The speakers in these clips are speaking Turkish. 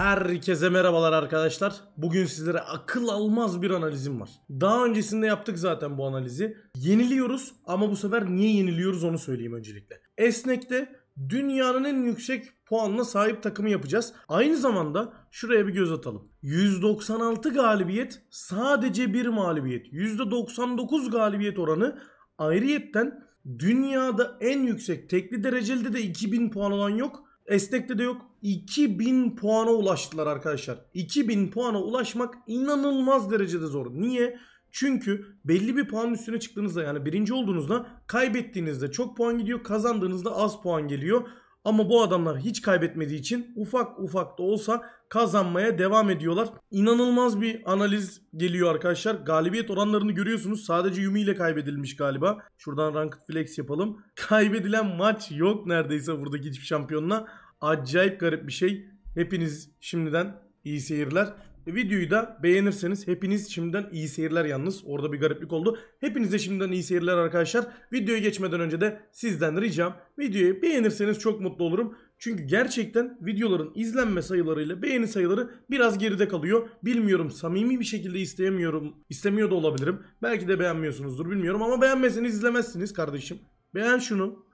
Herkese merhabalar arkadaşlar. Bugün sizlere akıl almaz bir analizim var. Daha öncesinde yaptık zaten bu analizi. Yeniliyoruz ama bu sefer niye yeniliyoruz onu söyleyeyim öncelikle. Esnek'te dünyanın en yüksek puanla sahip takımı yapacağız. Aynı zamanda şuraya bir göz atalım. 196 galibiyet sadece bir mağlubiyet. %99 galibiyet oranı ayrıyetten dünyada en yüksek tekli dereceli de 2000 puan olan yok Esnek'te de yok. 2000 puana ulaştılar arkadaşlar. 2000 puana ulaşmak inanılmaz derecede zor. Niye? Çünkü belli bir puan üstüne çıktığınızda yani birinci olduğunuzda kaybettiğinizde çok puan gidiyor kazandığınızda az puan geliyor. Ama bu adamlar hiç kaybetmediği için ufak ufak da olsa kazanmaya devam ediyorlar. İnanılmaz bir analiz geliyor arkadaşlar. Galibiyet oranlarını görüyorsunuz. Sadece Yumi ile kaybedilmiş galiba. Şuradan Ranked Flex yapalım. Kaybedilen maç yok neredeyse buradaki hiçbir şampiyonla. Acayip garip bir şey. Hepiniz şimdiden iyi seyirler. E, videoyu da beğenirseniz hepiniz şimdiden iyi seyirler yalnız. Orada bir gariplik oldu. Hepinize şimdiden iyi seyirler arkadaşlar. Videoya geçmeden önce de sizden ricam videoyu beğenirseniz çok mutlu olurum. Çünkü gerçekten videoların izlenme sayılarıyla beğeni sayıları biraz geride kalıyor. Bilmiyorum samimi bir şekilde isteyemiyorum. istemiyor da olabilirim. Belki de beğenmiyorsunuzdur bilmiyorum ama beğenmezseniz izlemezsiniz kardeşim. Beğen şunu.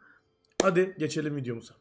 Hadi geçelim videomuza.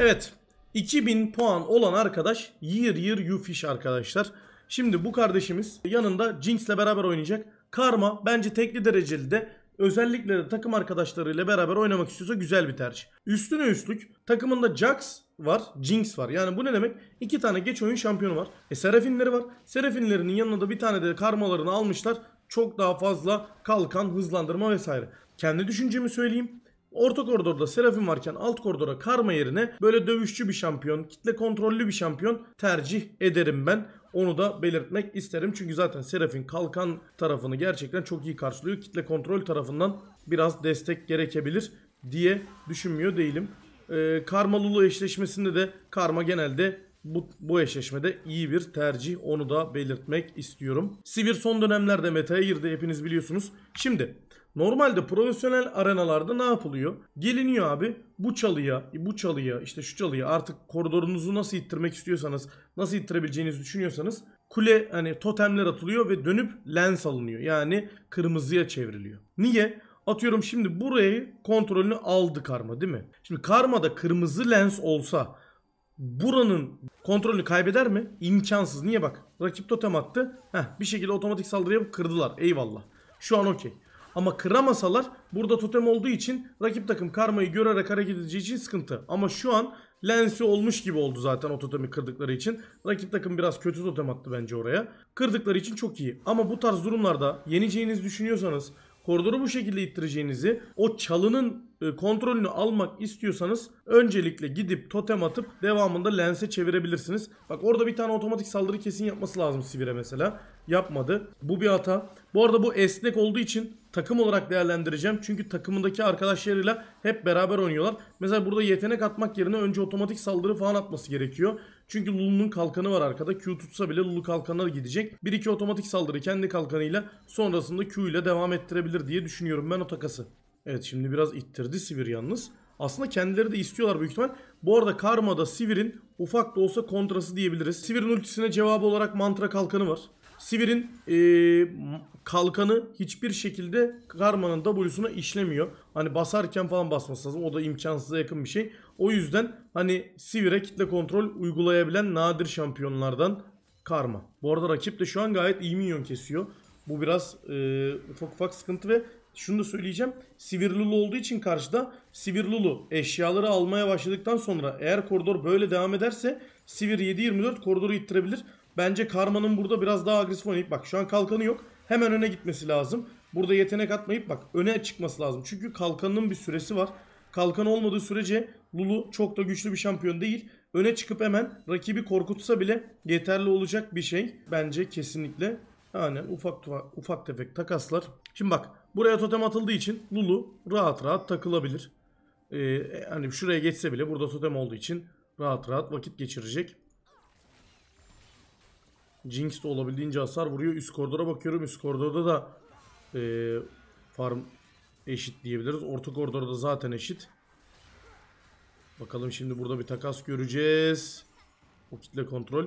Evet 2000 puan olan arkadaş Year Year Yufish arkadaşlar. Şimdi bu kardeşimiz yanında Jinx'le beraber oynayacak. Karma bence tekli dereceli de özellikle de takım arkadaşlarıyla beraber oynamak istiyorsa güzel bir tercih. Üstüne üstlük takımında Jax var, Jinx var. Yani bu ne demek? İki tane geç oyun şampiyonu var. E Serafinleri var. Serafinlerinin yanında da bir tane de karmalarını almışlar. Çok daha fazla kalkan, hızlandırma vesaire. Kendi düşüncemi söyleyeyim. Orta koridorda Serafin varken alt koridora Karma yerine böyle dövüşçü bir şampiyon, kitle kontrollü bir şampiyon tercih ederim ben. Onu da belirtmek isterim. Çünkü zaten Serafin kalkan tarafını gerçekten çok iyi karşılıyor. Kitle kontrol tarafından biraz destek gerekebilir diye düşünmüyor değilim. Ee, Karma Lulu eşleşmesinde de Karma genelde bu, bu eşleşmede iyi bir tercih onu da belirtmek istiyorum. Sivir son dönemlerde metaya girdi hepiniz biliyorsunuz. Şimdi Normalde profesyonel arenalarda ne yapılıyor? Geliniyor abi bu çalıya, bu çalıya, işte şu çalıya artık koridorunuzu nasıl ittirmek istiyorsanız, nasıl ittirebileceğinizi düşünüyorsanız kule hani totemler atılıyor ve dönüp lens alınıyor. Yani kırmızıya çevriliyor. Niye? Atıyorum şimdi burayı kontrolünü aldı karma değil mi? Şimdi karmada kırmızı lens olsa buranın kontrolünü kaybeder mi? İmkansız. Niye bak? Rakip totem attı. Heh, bir şekilde otomatik saldırı yapıp kırdılar. Eyvallah. Şu an okey. Ama kıramasalar burada totem olduğu için rakip takım karmayı görerek hareket edeceği için sıkıntı. Ama şu an Lensi olmuş gibi oldu zaten o totemi kırdıkları için. Rakip takım biraz kötü totem attı bence oraya. Kırdıkları için çok iyi. Ama bu tarz durumlarda yeneceğinizi düşünüyorsanız koridoru bu şekilde ittireceğinizi, o çalının e, kontrolünü almak istiyorsanız öncelikle gidip totem atıp devamında lense çevirebilirsiniz. Bak orada bir tane otomatik saldırı kesin yapması lazım Sivir'e mesela. Yapmadı. Bu bir hata. Bu arada bu esnek olduğu için takım olarak değerlendireceğim. Çünkü takımındaki arkadaşlarıyla hep beraber oynuyorlar. Mesela burada yetenek atmak yerine önce otomatik saldırı falan atması gerekiyor. Çünkü Lulu'nun kalkanı var arkada. Q tutsa bile Lulu kalkanına gidecek. 1-2 otomatik saldırı kendi kalkanıyla sonrasında Q ile devam ettirebilir diye düşünüyorum ben o takası. Evet şimdi biraz ittirdi Sivir yalnız. Aslında kendileri de istiyorlar büyük ihtimal. Bu arada Karma'da Sivir'in ufak da olsa kontrası diyebiliriz. Sivir'in ultisine cevabı olarak mantra kalkanı var. Sivir'in ee, kalkanı hiçbir şekilde Karma'nın W'suna işlemiyor. Hani basarken falan basması lazım. O da imkansıza yakın bir şey. O yüzden hani Sivir'e kitle kontrol uygulayabilen nadir şampiyonlardan Karma. Bu arada rakip de şu an gayet iyi minyon kesiyor. Bu biraz e, ufak ufak sıkıntı ve şunu da söyleyeceğim. Sivirlulu olduğu için karşıda Sivirlulu eşyaları almaya başladıktan sonra eğer koridor böyle devam ederse Sivir 7-24 koridoru ittirebilir. Bence Karma'nın burada biraz daha agresif oynayıp bak şu an kalkanı yok. Hemen öne gitmesi lazım. Burada yetenek atmayıp bak öne çıkması lazım. Çünkü kalkanının bir süresi var. Kalkan olmadığı sürece Lulu çok da güçlü bir şampiyon değil. Öne çıkıp hemen rakibi korkutsa bile yeterli olacak bir şey. Bence kesinlikle aynen ufak ufak tefek takaslar. Şimdi bak buraya totem atıldığı için Lulu rahat rahat takılabilir. Ee, hani şuraya geçse bile burada totem olduğu için rahat rahat vakit geçirecek. Jinx de olabildiğince hasar vuruyor. Üst koridora bakıyorum. Üst koridorda da e, farm eşit diyebiliriz. Orta koridorda zaten eşit. Bakalım şimdi burada bir takas göreceğiz. O kitle kontrol.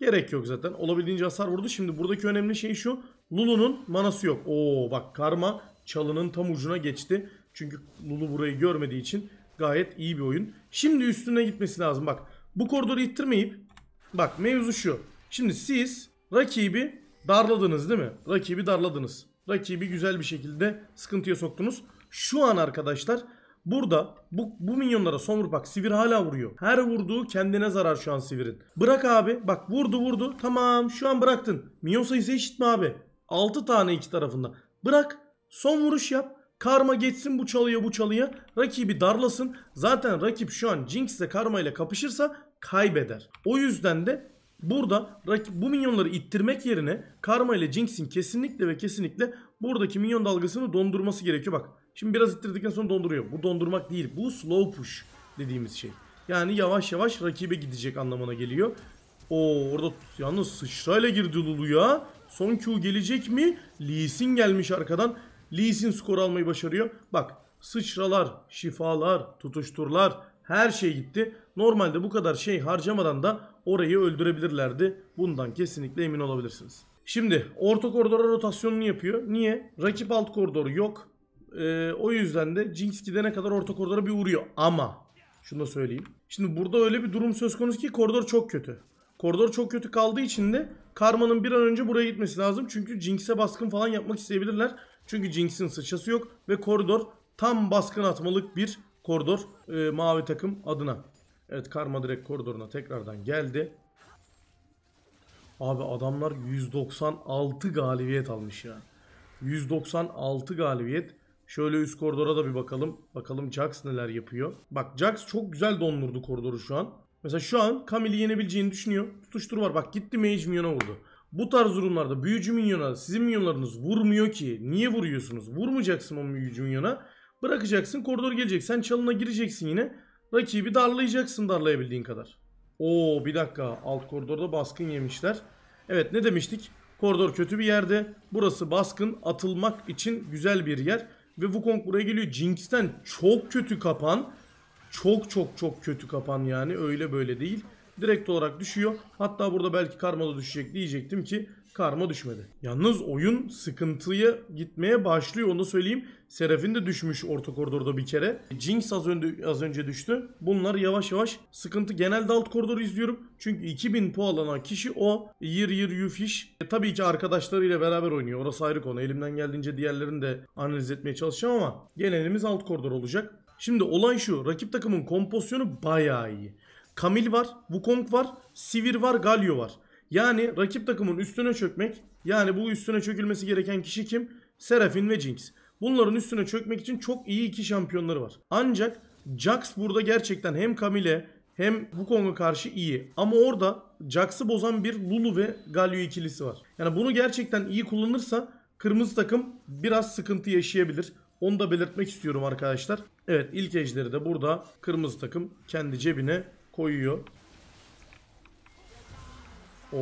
Gerek yok zaten. Olabildiğince hasar vurdu. Şimdi buradaki önemli şey şu. Lulu'nun manası yok. Oo bak karma çalının tam ucuna geçti. Çünkü Lulu burayı görmediği için gayet iyi bir oyun. Şimdi üstüne gitmesi lazım. Bak bu koridoru ittirmeyip bak mevzu şu. Şimdi siz rakibi darladınız değil mi? Rakibi darladınız. Rakibi güzel bir şekilde sıkıntıya soktunuz. Şu an arkadaşlar burada bu, bu minyonlara bak, sivir hala vuruyor. Her vurduğu kendine zarar şu an sivirin. Bırak abi bak vurdu vurdu tamam şu an bıraktın. Minyon sayısı eşit mi abi? 6 tane iki tarafında. Bırak son vuruş yap. Karma geçsin bu çalıya bu çalıya. Rakibi darlasın. Zaten rakip şu an Jinx ile Karma ile kapışırsa kaybeder. O yüzden de Burada bu minyonları ittirmek yerine Karma ile Jinx'in kesinlikle ve kesinlikle buradaki minyon dalgasını dondurması gerekiyor. Bak şimdi biraz ittirdikten sonra donduruyor. Bu dondurmak değil. Bu slow push dediğimiz şey. Yani yavaş yavaş rakibe gidecek anlamına geliyor. O orada yalnız sıçrayla girdi lulu ya Son Q gelecek mi? Lee Sin gelmiş arkadan. Lee Sin skor almayı başarıyor. Bak sıçralar, şifalar, tutuşturlar her şey gitti. Normalde bu kadar şey harcamadan da orayı öldürebilirlerdi. Bundan kesinlikle emin olabilirsiniz. Şimdi orta koridora rotasyonunu yapıyor. Niye? Rakip alt koridoru yok. Ee, o yüzden de Jinx gidene kadar orta koridora bir uğruyor. Ama şunu da söyleyeyim. Şimdi burada öyle bir durum söz konusu ki koridor çok kötü. Koridor çok kötü kaldığı için de Karma'nın bir an önce buraya gitmesi lazım. Çünkü Jinx'e baskın falan yapmak isteyebilirler. Çünkü Jinx'in sıçrası yok ve koridor tam baskın atmalık bir koridor e, mavi takım adına. Evet karma direkt koridoruna tekrardan geldi. Abi adamlar 196 galibiyet almış ya. 196 galibiyet. Şöyle üst koridora da bir bakalım. Bakalım Jax neler yapıyor. Bak Jax çok güzel dondurdu koridoru şu an. Mesela şu an Camille'i yenebileceğini düşünüyor. Tutuştur var. Bak gitti Mage Minyon'a vurdu. Bu tarz durumlarda büyücü minyona sizin minyonlarınız vurmuyor ki. Niye vuruyorsunuz? Vurmayacaksın o büyücü minyona. Bırakacaksın koridor gelecek. Sen çalına gireceksin yine. Rakibi darlayacaksın darlayabildiğin kadar. Oo bir dakika alt koridorda baskın yemişler. Evet ne demiştik? Koridor kötü bir yerde. Burası baskın atılmak için güzel bir yer. Ve Wukong buraya geliyor. Jinx'ten çok kötü kapan. Çok çok çok kötü kapan yani öyle böyle değil direkt olarak düşüyor. Hatta burada belki karma da düşecek diyecektim ki karma düşmedi. Yalnız oyun sıkıntıya gitmeye başlıyor onu söyleyeyim. Serafin de düşmüş orta koridorda bir kere. Jinx az önce, az önce düştü. Bunlar yavaş yavaş sıkıntı. Genelde alt koridoru izliyorum. Çünkü 2000 puanlanan kişi o. Yir yir yufiş. E, tabii ki arkadaşlarıyla beraber oynuyor. Orası ayrı konu. Elimden geldiğince diğerlerini de analiz etmeye çalışacağım ama genelimiz alt koridor olacak. Şimdi olay şu. Rakip takımın kompozisyonu bayağı iyi. Kamil var, Wukong var, Sivir var, Galio var. Yani rakip takımın üstüne çökmek, yani bu üstüne çökülmesi gereken kişi kim? Serafin ve Jinx. Bunların üstüne çökmek için çok iyi iki şampiyonları var. Ancak Jax burada gerçekten hem Kamil'e hem Wukong'a karşı iyi. Ama orada Jax'ı bozan bir Lulu ve Galio ikilisi var. Yani bunu gerçekten iyi kullanırsa kırmızı takım biraz sıkıntı yaşayabilir. Onu da belirtmek istiyorum arkadaşlar. Evet ilk ejderi de burada kırmızı takım kendi cebine koyuyor. O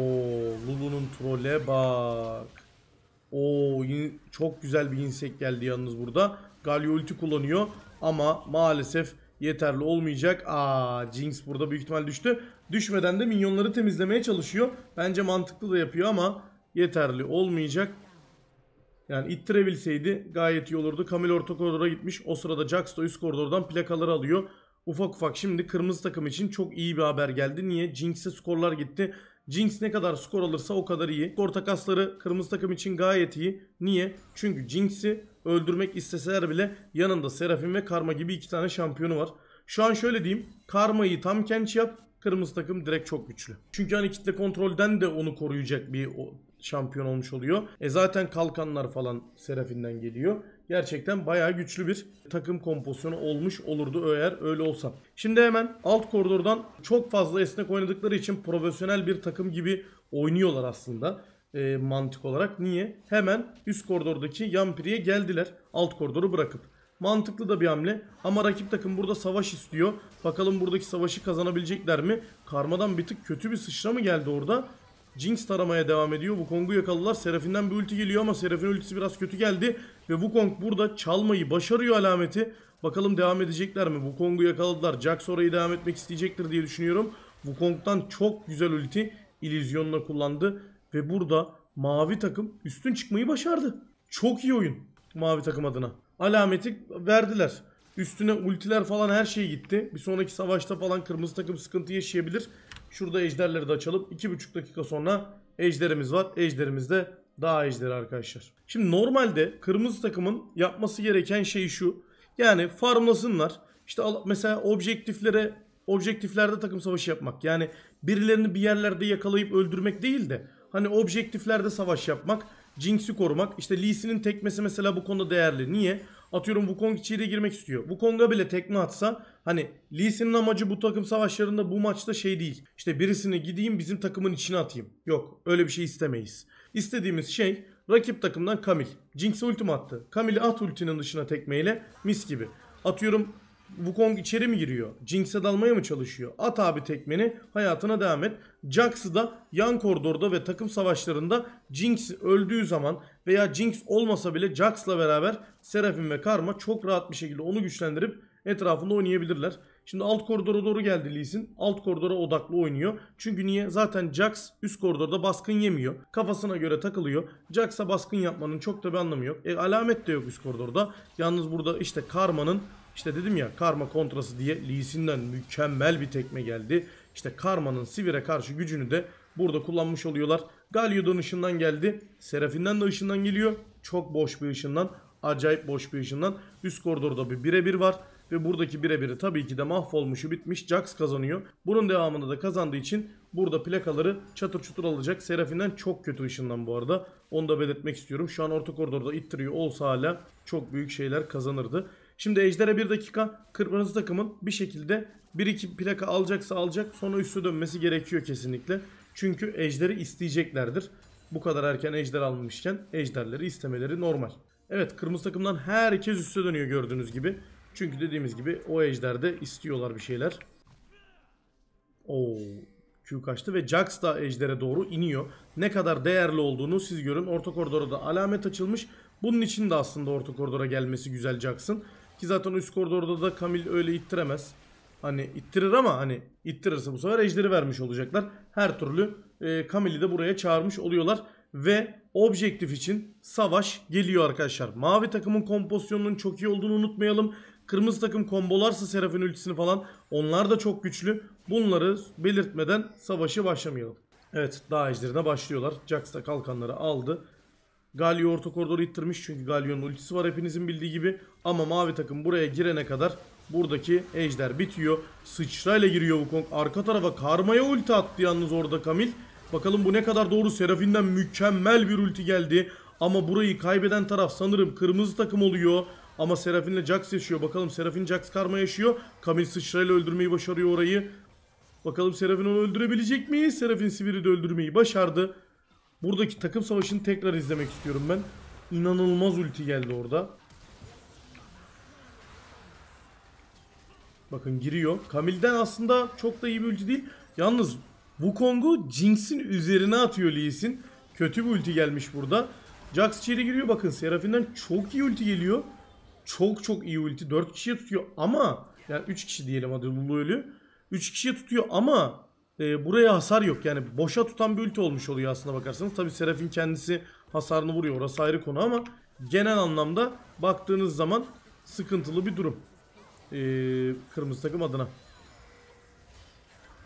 Lulu'nun trole bak. O çok güzel bir insek geldi yalnız burada. Galio ulti kullanıyor ama maalesef yeterli olmayacak. Aa Jinx burada büyük ihtimal düştü. Düşmeden de minyonları temizlemeye çalışıyor. Bence mantıklı da yapıyor ama yeterli olmayacak. Yani ittirebilseydi gayet iyi olurdu. Kamil orta koridora gitmiş. O sırada Jax da üst koridordan plakaları alıyor ufak ufak şimdi kırmızı takım için çok iyi bir haber geldi. Niye? Jinx'e skorlar gitti. Jinx ne kadar skor alırsa o kadar iyi. Skor takasları kırmızı takım için gayet iyi. Niye? Çünkü Jinx'i öldürmek isteseler bile yanında Seraphim ve Karma gibi iki tane şampiyonu var. Şu an şöyle diyeyim. Karma'yı tam kenç yap. Kırmızı takım direkt çok güçlü. Çünkü hani kitle kontrolden de onu koruyacak bir şampiyon olmuş oluyor. E zaten kalkanlar falan Seraphim'den geliyor gerçekten bayağı güçlü bir takım kompozisyonu olmuş olurdu eğer öyle olsa. Şimdi hemen alt koridordan çok fazla esnek oynadıkları için profesyonel bir takım gibi oynuyorlar aslında e, mantık olarak. Niye? Hemen üst koridordaki Yampiri'ye geldiler alt koridoru bırakıp. Mantıklı da bir hamle ama rakip takım burada savaş istiyor. Bakalım buradaki savaşı kazanabilecekler mi? Karmadan bir tık kötü bir sıçrama mı geldi orada? Jinx taramaya devam ediyor. Bu Kong'u yakaladılar. Serafin'den bir ulti geliyor ama Serafin ultisi biraz kötü geldi. Ve Wukong burada çalmayı başarıyor alameti. Bakalım devam edecekler mi? Wukong'u yakaladılar. Jax orayı devam etmek isteyecektir diye düşünüyorum. Wukong'dan çok güzel ulti ilizyonla kullandı. Ve burada mavi takım üstün çıkmayı başardı. Çok iyi oyun mavi takım adına. Alameti verdiler. Üstüne ultiler falan her şey gitti. Bir sonraki savaşta falan kırmızı takım sıkıntı yaşayabilir. Şurada ejderleri de açalım. 2,5 dakika sonra ejderimiz var. Ejderimiz de daha ejderi arkadaşlar. Şimdi normalde kırmızı takımın yapması gereken şey şu. Yani farmlasınlar. İşte mesela objektiflere objektiflerde takım savaşı yapmak. Yani birilerini bir yerlerde yakalayıp öldürmek değil de hani objektiflerde savaş yapmak. Jinx'i korumak. İşte Lee'sinin tekmesi mesela bu konuda değerli. Niye? Atıyorum Wukong içeri girmek istiyor. Wukong'a bile tekme atsa hani Lee'sinin amacı bu takım savaşlarında bu maçta şey değil. İşte birisini gideyim bizim takımın içine atayım. Yok öyle bir şey istemeyiz. İstediğimiz şey rakip takımdan Kamil. Jinx ultim attı. Kamil'i at ultinin dışına tekmeyle mis gibi. Atıyorum Wukong içeri mi giriyor? Jinx'e dalmaya mı çalışıyor? At abi tekmeni hayatına devam et. Jax'ı da yan koridorda ve takım savaşlarında Jinx öldüğü zaman veya Jinx olmasa bile Jax'la beraber Seraphim ve Karma çok rahat bir şekilde onu güçlendirip etrafında oynayabilirler. Şimdi alt koridora doğru geldi Lee'sin. Alt koridora odaklı oynuyor. Çünkü niye? Zaten Jax üst koridorda baskın yemiyor. Kafasına göre takılıyor. Jax'a baskın yapmanın çok da bir anlamı yok. E alamet de yok üst koridorda. Yalnız burada işte Karma'nın işte dedim ya karma kontrası diye Lee'sinden mükemmel bir tekme geldi. İşte karmanın Sivir'e karşı gücünü de burada kullanmış oluyorlar. Galio'dan ışından geldi. Serafin'den de ışından geliyor. Çok boş bir ışından. Acayip boş bir ışından. Üst koridorda bir birebir var. Ve buradaki birebiri tabii ki de mahvolmuşu bitmiş. Jax kazanıyor. Bunun devamında da kazandığı için burada plakaları çatır çutur alacak. Serafin'den çok kötü ışından bu arada. Onu da belirtmek istiyorum. Şu an orta koridorda ittiriyor olsa hala çok büyük şeyler kazanırdı. Şimdi Ejder'e 1 dakika kırmızı takımın bir şekilde 1-2 plaka alacaksa alacak sonra üstü dönmesi gerekiyor kesinlikle. Çünkü Ejder'i isteyeceklerdir. Bu kadar erken Ejder almışken Ejder'leri istemeleri normal. Evet kırmızı takımdan herkes üste dönüyor gördüğünüz gibi. Çünkü dediğimiz gibi o ejderde istiyorlar bir şeyler. Oo, Q kaçtı ve Jax da ejdere doğru iniyor. Ne kadar değerli olduğunu siz görün. Orta koridora da alamet açılmış. Bunun için de aslında orta koridora gelmesi güzel Jax'ın. Ki zaten üst koridorda da Kamil öyle ittiremez. Hani ittirir ama hani ittirirse bu sefer ejderi vermiş olacaklar. Her türlü e, Kamil'i de buraya çağırmış oluyorlar. Ve objektif için savaş geliyor arkadaşlar. Mavi takımın kompozisyonunun çok iyi olduğunu unutmayalım. Kırmızı takım kombolarsa Seraf'in ultisini falan onlar da çok güçlü. Bunları belirtmeden savaşı başlamayalım. Evet daha ejderine başlıyorlar. Jax da kalkanları aldı. Galio orta koridoru ittirmiş çünkü Galio'nun ultisi var hepinizin bildiği gibi. Ama mavi takım buraya girene kadar buradaki ejder bitiyor. Sıçrayla giriyor Wukong. Arka tarafa karmaya ulti attı yalnız orada Kamil. Bakalım bu ne kadar doğru. Serafin'den mükemmel bir ulti geldi. Ama burayı kaybeden taraf sanırım kırmızı takım oluyor. Ama Serafin'le Jax yaşıyor. Bakalım Serafin Jax karma yaşıyor. Kamil sıçrayla öldürmeyi başarıyor orayı. Bakalım Serafin onu öldürebilecek mi? Serafin Sivir'i de öldürmeyi başardı. Buradaki takım savaşını tekrar izlemek istiyorum ben. İnanılmaz ulti geldi orada. Bakın giriyor. Kamil'den aslında çok da iyi bir ulti değil. Yalnız bu Kongu Jinx'in üzerine atıyor Lee'sin. Kötü bir ulti gelmiş burada. Jax içeri giriyor bakın. Serafin'den çok iyi ulti geliyor çok çok iyi ulti. 4 kişiye tutuyor ama yani 3 kişi diyelim hadi Lulu ölü. 3 kişiye tutuyor ama e, buraya hasar yok. Yani boşa tutan bir ulti olmuş oluyor aslında bakarsanız. Tabi Seraf'in kendisi hasarını vuruyor. Orası ayrı konu ama genel anlamda baktığınız zaman sıkıntılı bir durum. E, kırmızı takım adına.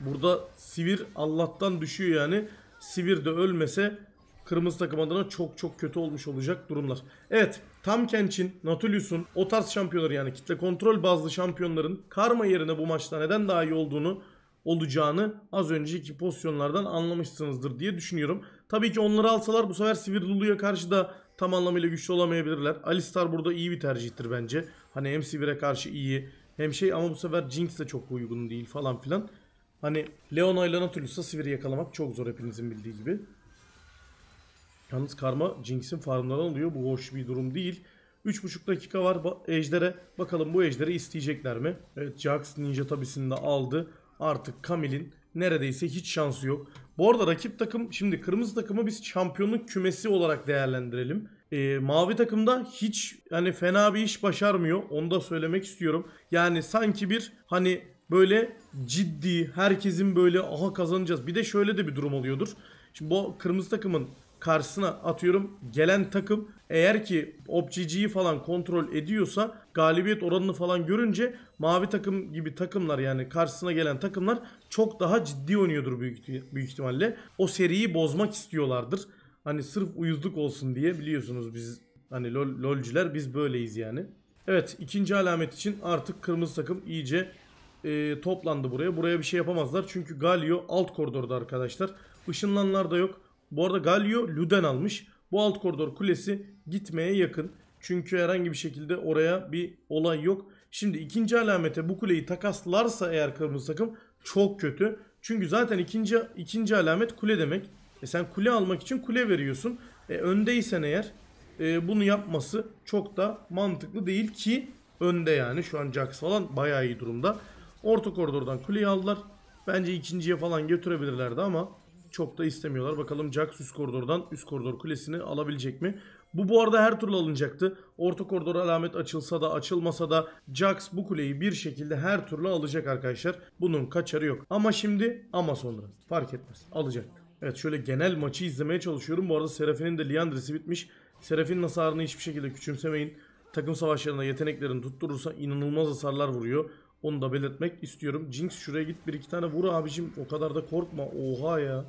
Burada Sivir Allah'tan düşüyor yani. Sivir de ölmese kırmızı takım adına çok çok kötü olmuş olacak durumlar. Evet Tam Kench'in, Natulius'un o tarz şampiyonları yani kitle kontrol bazlı şampiyonların karma yerine bu maçta neden daha iyi olduğunu olacağını az önceki pozisyonlardan anlamışsınızdır diye düşünüyorum. Tabii ki onları alsalar bu sefer Sivir karşı da tam anlamıyla güçlü olamayabilirler. Alistar burada iyi bir tercihtir bence. Hani hem Sivir'e karşı iyi hem şey ama bu sefer Jinx de çok uygun değil falan filan. Hani Leona ile Natulius'a Sivir'i yakalamak çok zor hepinizin bildiği gibi. Yalnız karma Jinx'in farmlarına alıyor. Bu hoş bir durum değil. 3,5 dakika var Ejder'e. Bakalım bu Ejder'i isteyecekler mi? Evet Jax Ninja tabisini de aldı. Artık Kamil'in neredeyse hiç şansı yok. Bu arada rakip takım şimdi kırmızı takımı biz şampiyonluk kümesi olarak değerlendirelim. E, mavi takımda hiç yani fena bir iş başarmıyor. Onu da söylemek istiyorum. Yani sanki bir hani böyle ciddi herkesin böyle aha kazanacağız. Bir de şöyle de bir durum oluyordur. Şimdi bu kırmızı takımın karşısına atıyorum gelen takım eğer ki OpGG'yi falan kontrol ediyorsa galibiyet oranını falan görünce mavi takım gibi takımlar yani karşısına gelen takımlar çok daha ciddi oynuyordur büyük, büyük ihtimalle. O seriyi bozmak istiyorlardır. Hani sırf uyuzluk olsun diye biliyorsunuz biz hani lol, lolciler biz böyleyiz yani. Evet ikinci alamet için artık kırmızı takım iyice e, toplandı buraya. Buraya bir şey yapamazlar çünkü Galio alt koridorda arkadaşlar. Işınlanlar da yok. Bu arada Galio Luden almış. Bu alt koridor kulesi gitmeye yakın. Çünkü herhangi bir şekilde oraya bir olay yok. Şimdi ikinci alamete bu kuleyi takaslarsa eğer kırmızı takım çok kötü. Çünkü zaten ikinci ikinci alamet kule demek. E sen kule almak için kule veriyorsun. E öndeysen eğer e, bunu yapması çok da mantıklı değil ki önde yani. Şu an Jax falan bayağı iyi durumda. Orta koridordan kuleyi aldılar. Bence ikinciye falan götürebilirlerdi ama çok da istemiyorlar. Bakalım Jax üst koridordan üst koridor kulesini alabilecek mi? Bu bu arada her türlü alınacaktı. Orta koridor alamet açılsa da açılmasa da Jax bu kuleyi bir şekilde her türlü alacak arkadaşlar. Bunun kaçarı yok. Ama şimdi ama sonra fark etmez. Alacak. Evet şöyle genel maçı izlemeye çalışıyorum. Bu arada Serafin'in de Liandris'i bitmiş. Serafin hasarını hiçbir şekilde küçümsemeyin. Takım savaşlarında yeteneklerini tutturursa inanılmaz hasarlar vuruyor. Onu da belirtmek istiyorum. Jinx şuraya git bir iki tane vur abicim. O kadar da korkma. Oha ya.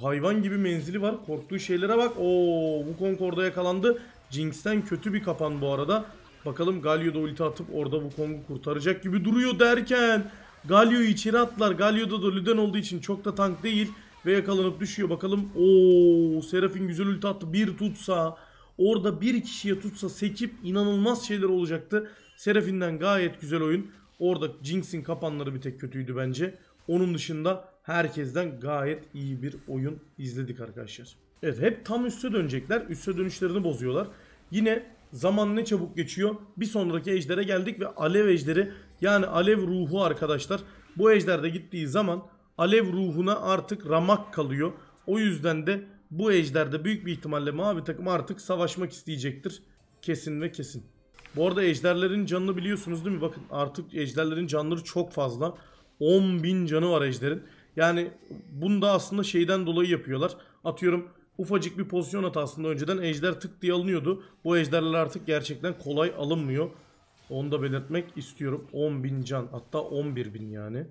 Hayvan gibi menzili var. Korktuğu şeylere bak. Oo bu Concord'a yakalandı. Jinx'ten kötü bir kapan bu arada. Bakalım Galio da ulti atıp orada bu Kong'u kurtaracak gibi duruyor derken Galio'yu içeri atlar Galio'da da Lüden olduğu için çok da tank değil ve yakalanıp düşüyor. Bakalım o Serafin güzel ulti attı. Bir tutsa orada bir kişiye tutsa sekip inanılmaz şeyler olacaktı. Serafin'den gayet güzel oyun. Orada Jinx'in kapanları bir tek kötüydü bence. Onun dışında herkesten gayet iyi bir oyun izledik arkadaşlar. Evet hep tam üste dönecekler. Üste dönüşlerini bozuyorlar. Yine zaman ne çabuk geçiyor. Bir sonraki ejdere geldik ve alev ejderi yani alev ruhu arkadaşlar. Bu ejderde gittiği zaman alev ruhuna artık ramak kalıyor. O yüzden de bu ejderde büyük bir ihtimalle mavi takım artık savaşmak isteyecektir. Kesin ve kesin. Bu arada ejderlerin canını biliyorsunuz değil mi? Bakın artık ejderlerin canları çok fazla. 10.000 canı var ejderin. Yani bunu da aslında şeyden dolayı yapıyorlar. Atıyorum ufacık bir pozisyon aslında önceden ejder tık diye alınıyordu. Bu ejderler artık gerçekten kolay alınmıyor. Onu da belirtmek istiyorum. 10.000 can hatta 11.000 yani.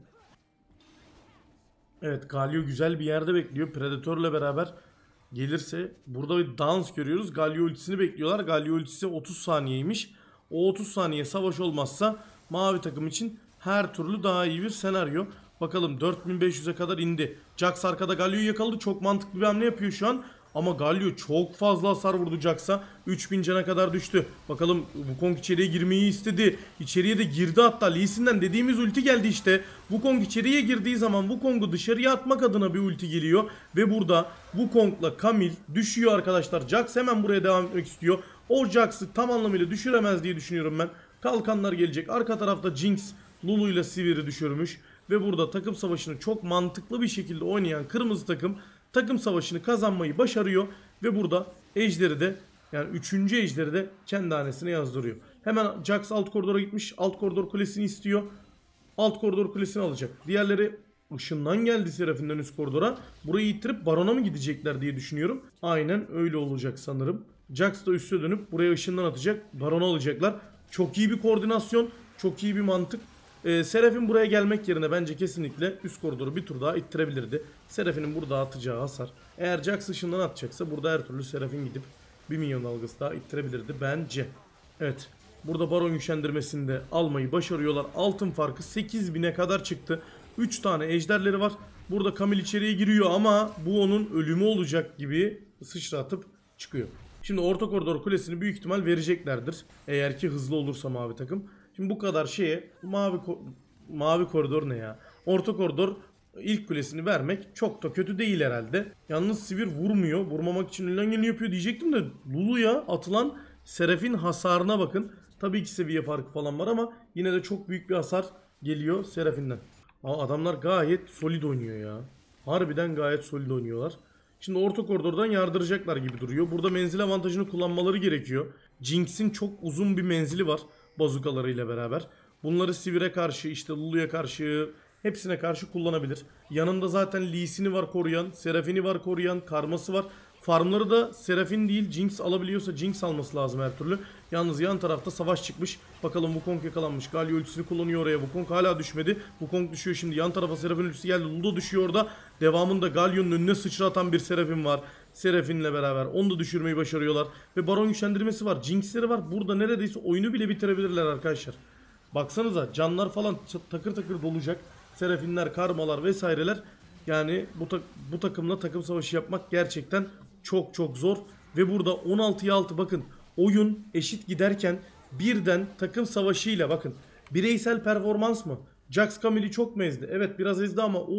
Evet Galio güzel bir yerde bekliyor. Predatörle beraber gelirse burada bir dans görüyoruz. Galio ultisini bekliyorlar. Galio ultisi 30 saniyeymiş. O 30 saniye savaş olmazsa mavi takım için her türlü daha iyi bir senaryo. Bakalım 4500'e kadar indi. Jax arkada Galio'yu yakaladı. Çok mantıklı bir hamle yapıyor şu an. Ama Galio çok fazla hasar vurdu Jax'a. 3000 cana kadar düştü. Bakalım Wukong içeriye girmeyi istedi. İçeriye de girdi hatta. Lee dediğimiz ulti geldi işte. Wukong içeriye girdiği zaman Wukong'u dışarıya atmak adına bir ulti geliyor. Ve burada Wukong'la Kamil düşüyor arkadaşlar. Jax hemen buraya devam etmek istiyor. O Jax'ı tam anlamıyla düşüremez diye düşünüyorum ben. Kalkanlar gelecek. Arka tarafta Jinx Lulu ile Siviri düşürmüş. Ve burada takım savaşını çok mantıklı bir şekilde oynayan kırmızı takım takım savaşını kazanmayı başarıyor. Ve burada ejderi de yani 3. ejderi de kendi hanesine yazdırıyor. Hemen Jax alt koridora gitmiş. Alt koridor kulesini istiyor. Alt koridor kulesini alacak. Diğerleri ışından geldi Serafin'den üst koridora. Burayı ittirip Baron'a mı gidecekler diye düşünüyorum. Aynen öyle olacak sanırım. Jax da üste dönüp buraya ışından atacak. barona alacaklar. Çok iyi bir koordinasyon. Çok iyi bir mantık. E, Seraf'in buraya gelmek yerine bence kesinlikle üst koridoru bir tur daha ittirebilirdi. Seraf'in burada atacağı hasar. Eğer Jax ışından atacaksa burada her türlü Seraf'in gidip bir milyon algısı daha ittirebilirdi bence. Evet. Burada baron güçlendirmesini almayı başarıyorlar. Altın farkı 8000'e kadar çıktı. 3 tane ejderleri var. Burada Kamil içeriye giriyor ama bu onun ölümü olacak gibi sıçratıp çıkıyor. Şimdi orta koridor kulesini büyük ihtimal vereceklerdir. Eğer ki hızlı olursa mavi takım. Şimdi bu kadar şeye mavi ko mavi koridor ne ya? Orta koridor ilk kulesini vermek çok da kötü değil herhalde. Yalnız Sivir vurmuyor. Vurmamak için elinden geleni yapıyor diyecektim de Lulu ya atılan Seraf'in hasarına bakın. Tabii ki seviye farkı falan var ama yine de çok büyük bir hasar geliyor Seraf'inden. Aa adamlar gayet solid oynuyor ya. Harbiden gayet solid oynuyorlar. Şimdi orta koridordan yardıracaklar gibi duruyor. Burada menzil avantajını kullanmaları gerekiyor. Jinx'in çok uzun bir menzili var bazukalarıyla beraber. Bunları Sivir'e karşı, işte Lulu'ya karşı, hepsine karşı kullanabilir. Yanında zaten Lee'sini var koruyan, Seraph'ini var koruyan, Karması var. Farmları da Serafin değil Jinx alabiliyorsa Jinx alması lazım her türlü. Yalnız yan tarafta savaş çıkmış. Bakalım Wukong yakalanmış. Galio ultisini kullanıyor oraya. Wukong hala düşmedi. Wukong düşüyor şimdi. Yan tarafa Serafin ultisi geldi. Ludo düşüyor orada. Devamında Galio'nun önüne sıçratan bir Serafin var. Serafin'le beraber. Onu da düşürmeyi başarıyorlar. Ve Baron güçlendirmesi var. Jinx'leri var. Burada neredeyse oyunu bile bitirebilirler arkadaşlar. Baksanıza canlar falan takır takır dolacak. Serafinler, karmalar vesaireler. Yani bu, ta bu takımla takım savaşı yapmak gerçekten çok çok zor. Ve burada 16'ya 6 bakın oyun eşit giderken birden takım savaşıyla bakın bireysel performans mı? Jax Camille'i çok mu ezdi? Evet biraz ezdi ama o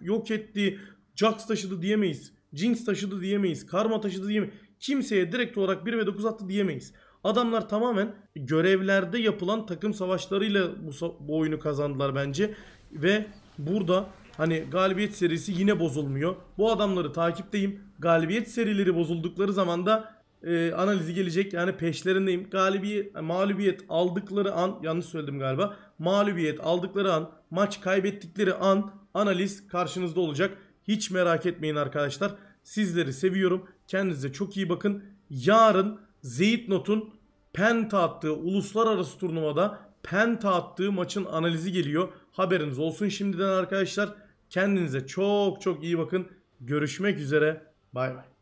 yok etti. Jax taşıdı diyemeyiz. Jinx taşıdı diyemeyiz. Karma taşıdı diyemeyiz. Kimseye direkt olarak 1 ve 9 attı diyemeyiz. Adamlar tamamen görevlerde yapılan takım savaşlarıyla bu, bu oyunu kazandılar bence. Ve burada hani galibiyet serisi yine bozulmuyor. Bu adamları takipteyim. Galibiyet serileri bozuldukları zaman da e, analizi gelecek. Yani peşlerindeyim. Galibiyet, mağlubiyet aldıkları an, yanlış söyledim galiba. Mağlubiyet aldıkları an, maç kaybettikleri an analiz karşınızda olacak. Hiç merak etmeyin arkadaşlar. Sizleri seviyorum. Kendinize çok iyi bakın. Yarın Zeytnot'un penta attığı uluslararası turnuvada penta attığı maçın analizi geliyor. Haberiniz olsun şimdiden arkadaşlar. Kendinize çok çok iyi bakın. Görüşmek üzere. Bay bay.